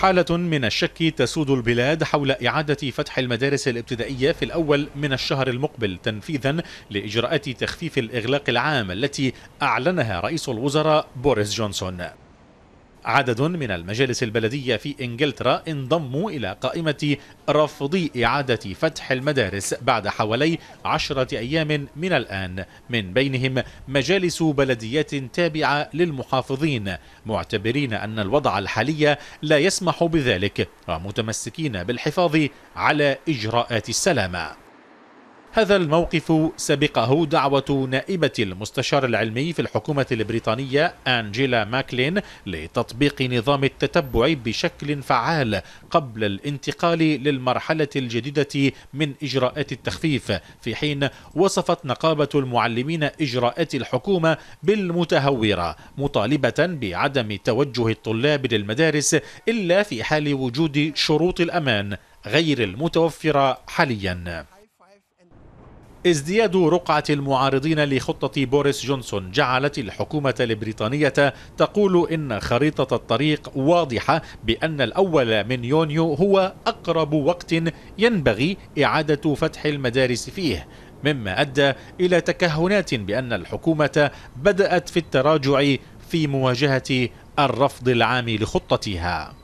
حالة من الشك تسود البلاد حول إعادة فتح المدارس الابتدائية في الأول من الشهر المقبل تنفيذا لإجراءات تخفيف الإغلاق العام التي أعلنها رئيس الوزراء بوريس جونسون عدد من المجالس البلدية في إنجلترا انضموا إلى قائمة رافضي إعادة فتح المدارس بعد حوالي عشرة أيام من الآن من بينهم مجالس بلديات تابعة للمحافظين معتبرين أن الوضع الحالي لا يسمح بذلك ومتمسكين بالحفاظ على إجراءات السلامة هذا الموقف سبقه دعوة نائبة المستشار العلمي في الحكومة البريطانية أنجيلا ماكلين لتطبيق نظام التتبع بشكل فعال قبل الانتقال للمرحلة الجديدة من إجراءات التخفيف في حين وصفت نقابة المعلمين إجراءات الحكومة بالمتهورة مطالبة بعدم توجه الطلاب للمدارس إلا في حال وجود شروط الأمان غير المتوفرة حالياً ازدياد رقعة المعارضين لخطة بوريس جونسون جعلت الحكومة البريطانية تقول إن خريطة الطريق واضحة بأن الأول من يونيو هو أقرب وقت ينبغي إعادة فتح المدارس فيه مما أدى إلى تكهنات بأن الحكومة بدأت في التراجع في مواجهة الرفض العام لخطتها